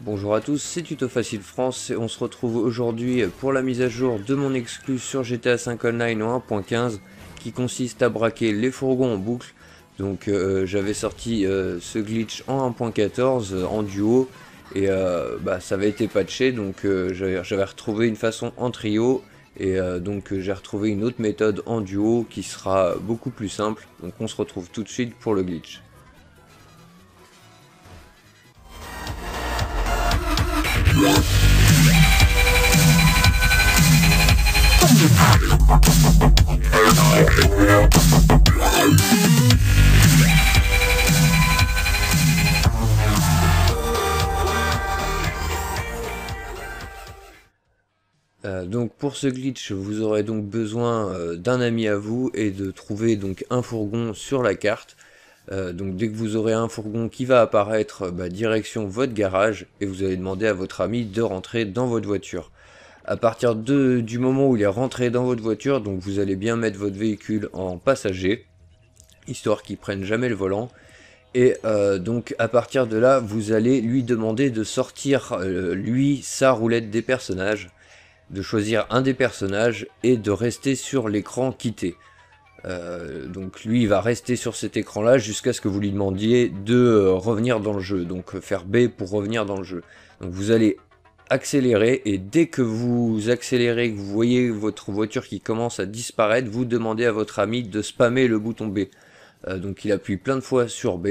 Bonjour à tous, c'est Tuto Facile France et on se retrouve aujourd'hui pour la mise à jour de mon exclus sur GTA 5 Online en 1.15 qui consiste à braquer les fourgons en boucle. Donc euh, j'avais sorti euh, ce glitch en 1.14 euh, en duo et bah, ça avait été patché donc j'avais retrouvé une façon en trio et donc j'ai retrouvé une autre méthode en duo qui sera beaucoup plus simple. Donc on se retrouve tout de suite pour le glitch. Euh, donc pour ce glitch, vous aurez donc besoin euh, d'un ami à vous et de trouver donc un fourgon sur la carte. Euh, donc dès que vous aurez un fourgon qui va apparaître, euh, bah, direction votre garage et vous allez demander à votre ami de rentrer dans votre voiture. À partir du moment où il est rentré dans votre voiture, donc vous allez bien mettre votre véhicule en passager, histoire qu'il prenne jamais le volant. Et euh, donc à partir de là, vous allez lui demander de sortir lui sa roulette des personnages, de choisir un des personnages et de rester sur l'écran quitté. Euh, donc lui, il va rester sur cet écran-là jusqu'à ce que vous lui demandiez de euh, revenir dans le jeu. Donc euh, faire B pour revenir dans le jeu. Donc vous allez accélérer et dès que vous accélérez, que vous voyez votre voiture qui commence à disparaître, vous demandez à votre ami de spammer le bouton B. donc il appuie plein de fois sur B.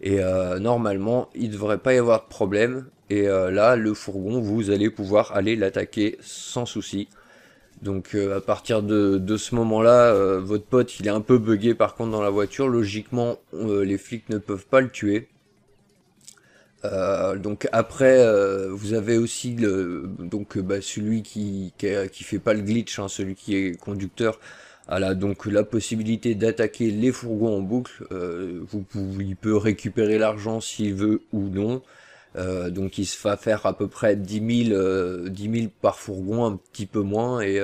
Et normalement, il ne devrait pas y avoir de problème. Et là, le fourgon, vous allez pouvoir aller l'attaquer sans souci. Donc euh, à partir de, de ce moment-là, euh, votre pote il est un peu buggé par contre dans la voiture. Logiquement, euh, les flics ne peuvent pas le tuer. donc après, vous avez aussi le, donc bah, celui qui, qui, fait pas le glitch, hein, celui qui est conducteur. a donc la possibilité d'attaquer les fourgons en boucle. Vous, vous, il peut récupérer l'argent s'il veut ou non. Euh, donc il se fait faire à peu près 10 000, euh, par fourgon, un petit peu moins, et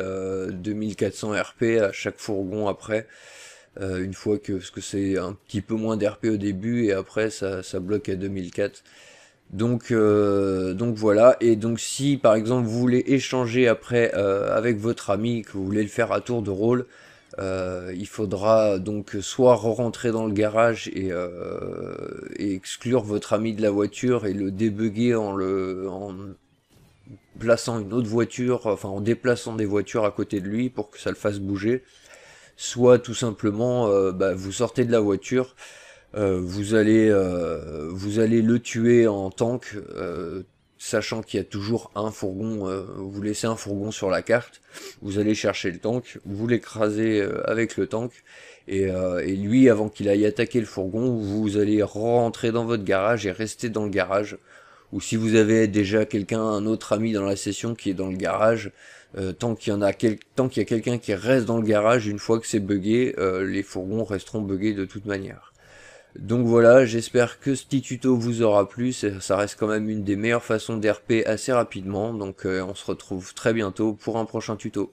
2400 euh, RP à chaque fourgon après. une fois que, parce que c'est un petit peu moins d'RP au début, et après ça, bloque à 2004. Donc, donc voilà, et donc si par exemple vous voulez échanger après avec votre ami, que vous voulez le faire à tour de rôle, euh, il faudra donc soit rentrer dans le garage euh, et, exclure votre ami de la voiture et le débugger en le plaçant une autre voiture, enfin en déplaçant des voitures à côté de lui pour que ça le fasse bouger. Soit tout simplement euh, bah, vous sortez de la voiture, vous allez vous allez le tuer en tank sachant qu'il y a toujours un fourgon, euh, vous laissez un fourgon sur la carte, vous allez chercher le tank, vous l'écrasez euh, avec le tank, euh, et, lui, avant qu'il aille attaquer le fourgon, vous allez rentrer dans votre garage et rester dans le garage. Ou si vous avez déjà quelqu'un, un autre ami dans la session qui est dans le garage, tant qu'il y en a qu'il y a quelqu'un qui reste dans le garage, une fois que c'est buggé, les fourgons resteront buggés de toute manière. Donc voilà, j'espère que ce petit tuto vous aura plu, ça reste quand même une des meilleures façons d'RP assez rapidement, donc euh, on se retrouve très bientôt pour un prochain tuto.